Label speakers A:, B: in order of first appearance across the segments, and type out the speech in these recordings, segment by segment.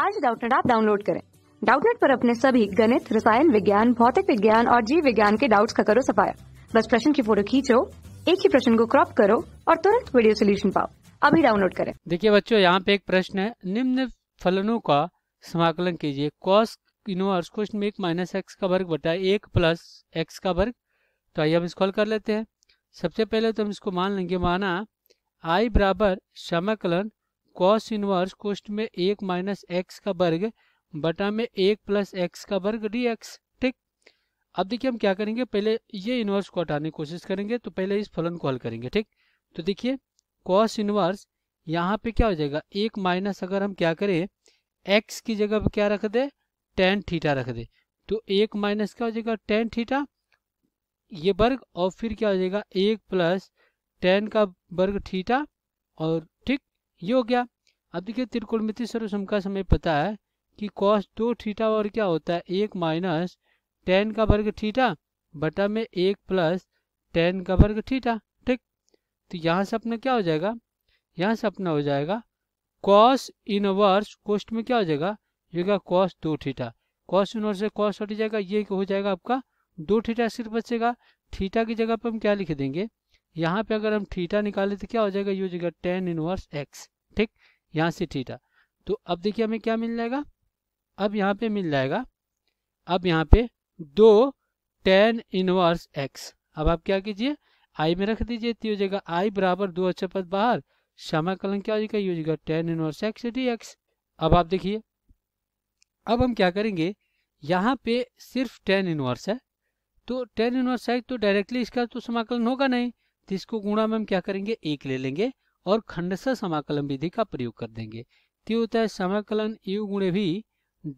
A: आज डाउटनेट आप डाउनलोड करें डाउटनेट पर अपने सभी गणित रसायन विज्ञान भौतिक विज्ञान और जीव विज्ञान के डाउट्स का करो सफाया बस प्रश्न की फोटो खींचो एक ही प्रश्न को क्रॉप करो और तुरंत वीडियो सोल्यूशन पाओ अभी डाउनलोड करें देखिए बच्चों यहाँ पे एक प्रश्न है निम्न फलनों का समाकलन कीजिए कॉस इनवर्स क्वेश्चन में एक माइनस एक्स का वर्ग बटा एक प्लस एक्स का वर्ग तो आइए हम इसको हल कर लेते हैं सबसे पहले तो हम इसको मान लेंगे माना आई बराबर समाकलन कॉस इनवर्स कोष्ट में एक माइनस एक्स का वर्ग बटा में एक प्लस एक्स का वर्ग डी एक्स ठीक अब देखिए हम क्या करेंगे पहले ये इनवर्स को हटाने की कोशिश करेंगे तो पहले इस फलन को हल करेंगे ठीक तो देखिए कॉस इनवर्स यहाँ पे क्या हो जाएगा एक माइनस अगर हम क्या करें एक्स की जगह पर क्या रख दे टेन थीटा रख दे तो एक माइनस क्या हो जाएगा टेन थीटा ये वर्ग और फिर क्या हो जाएगा एक प्लस टेन का वर्ग थीटा और ठीक ये हो गया अब देखिए त्रिकोणमिति सर्वसम का समय पता है कि कॉस दो थीटा और क्या होता है एक माइनस टेन का वर्ग थीटा बटा में एक प्लस टेन का वर्ग थीटा ठीक तो यहाँ से अपना क्या हो जाएगा यहाँ से अपना हो जाएगा कॉस इनवर्स कोस्ट में क्या हो जाएगा येगा होगा कॉस दो थीटा कॉस इनवर्स से कॉस हट जाएगा ये हो जाएगा आपका दो थीटा सिर्फ बचेगा थीटा की जगह पर हम क्या लिख देंगे यहाँ पे अगर हम थीटा निकाले तो क्या हो जाएगा ये हो जाएगा टेन इनवर्स एक्स ठीक यहाँ से थीटा तो अब देखिए हमें क्या मिल जाएगा अब यहाँ पे मिल जाएगा अब यहाँ पे दो टेन इनवर्स एक्स अब आप क्या कीजिए आई में रख दीजिए तो हो जाएगा आई बराबर दो अच्छा पद बाहर समाकलन कलन क्या हो जाएगा ये हो जाएगा tan inverse x d x अब आप देखिए अब हम क्या करेंगे यहाँ पे सिर्फ टेन इनवर्स है तो टेन इनवर्स एक्स तो डायरेक्टली इसका तो समाकलन होगा नहीं तो इसको गुणा में हम क्या करेंगे एक ले लेंगे और खंडशः समाकलन विधि का प्रयोग कर देंगे तो होता है समाकलन यू गुणे भी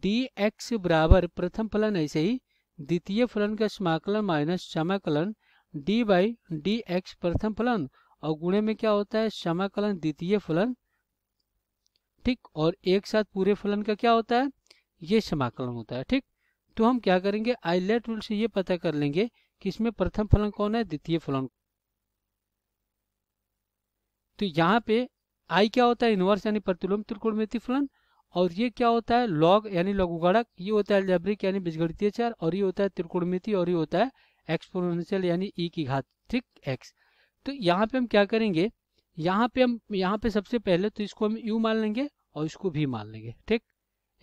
A: डी एक्स बराबर प्रथम फलन ऐसे ही द्वितीय फलन का समाकलन माइनस समाकलन डी बाई डी एक्स प्रथम फलन और गुणे में क्या होता है समाकलन द्वितीय फलन ठीक और एक साथ पूरे फलन का क्या होता है ये समाकलन होता है ठीक तो हम क्या करेंगे आईलेट रूल से ये पता कर लेंगे कि इसमें प्रथम फलन कौन है द्वितीय फलन तो यहाँ पे आई क्या होता है इनवर्स यानी प्रतिलोम त्रिकोणमिति फलन और ये क्या होता है लॉग यानी लघुगणक ये होता है एल्जेब्रिक यानी बीजगणितीय चार और ये होता है त्रिकोणमिति और ये होता है एक्सपोनेंशियल यानी ई e की घात ठीक एक्स तो यहाँ पे हम क्या करेंगे यहाँ पे हम यहाँ पे सबसे पहले तो इसको हम यू मान लेंगे और इसको भी मान लेंगे ठीक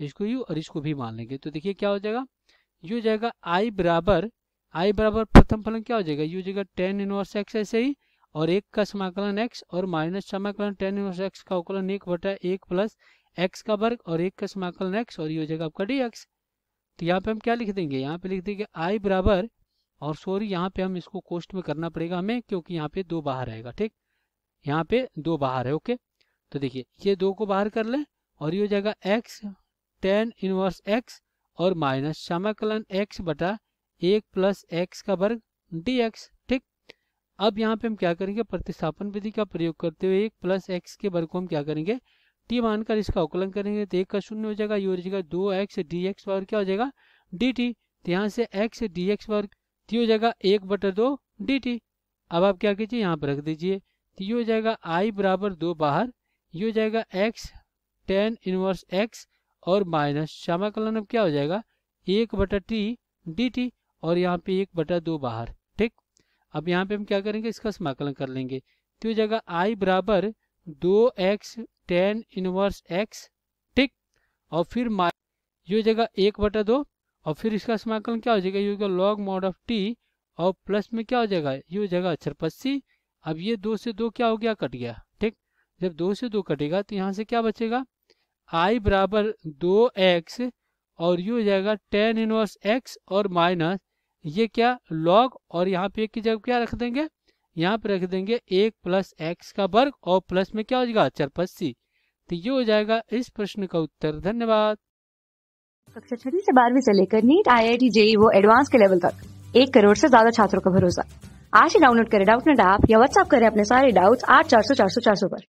A: इसको यू और इसको भी मान लेंगे तो देखिए क्या हो जाएगा यू हो जाएगा आई बराबर आई बराबर प्रथम फलन क्या हो जाएगा यू हो जाएगा टेन इनवर्स एक्स ऐसे ही और एक का समाकलन एक्स और माइनस समाकलन टेन इनवर्स एक्स का अवकलन एक बटा एक प्लस एक्स का वर्ग और एक का समाकलन एक्स और ये हो जाएगा आपका डी एक्स तो यहाँ पे हम क्या लिख देंगे यहाँ पे लिख देंगे आई बराबर और सॉरी यहाँ पे हम इसको कोस्ट में करना पड़ेगा हमें क्योंकि यहाँ पे दो बाहर आएगा ठीक यहाँ पे दो बाहर है ओके तो देखिए ये दो को बाहर कर लें और ये हो जाएगा एक्स टेन इनवर्स एक्स और माइनस समाकलन एक्स बटा एक प्लस एक्स का वर्ग डी एक्स ठीक अब यहाँ पे हम क्या करेंगे प्रतिस्थापन विधि का प्रयोग करते हुए एक प्लस एक्स के वर्ग को हम क्या करेंगे टी मानकर इसका अवकलन करेंगे तो एक का शून्य हो जाएगा ये हो जाएगा दो एक्स डी एक्स वर्ग क्या हो जाएगा डी टी तो यहाँ से एक्स डी एक्स वर्ग हो जाएगा एक बटर दो डी टी अब आप क्या कीजिए यहाँ पर रख दीजिए तो ये हो जाएगा आई बराबर दो बाहर ये हो जाएगा एक्स टेन इनवर्स एक्स और माइनस कलन अब क्या हो जाएगा एक बटा टी डी टी और यहाँ पे एक बटा दो बाहर अब यहाँ पे हम क्या करेंगे इसका समाकलन कर लेंगे तो जगह आई बराबर दो एक्स टेन इनवर्स एक्स ठीक और फिर माइ ये जगह एक बटा दो और फिर इसका समाकलन क्या हो जाएगा ये होगा लॉग मॉड ऑफ टी और प्लस में क्या हो जाएगा ये जगह पस्सी अब ये दो से दो क्या हो गया कट गया ठीक जब दो से दो कटेगा तो यहाँ से क्या बचेगा आई बराबर दो एक्स और ये हो जाएगा टेन इनवर्स एक्स और माइनस ये क्या लॉग और यहाँ पे की जगह क्या रख देंगे यहाँ पे रख देंगे एक प्लस एक्स का वर्ग और प्लस में क्या हो जाएगा चरपस्सी तो ये हो जाएगा इस प्रश्न का उत्तर धन्यवाद कक्षा छठी से बारहवीं से लेकर NEET I I T JEE वो एडवांस के लेवल तक एक करोड़ से ज्यादा छात्रों का भरोसा आज ही डाउनलोड करें डाउट नेट ऐप या व्हाट्सएप करें अपने सारे डाउट्स आठ चार सौ चार सौ चार सौ पर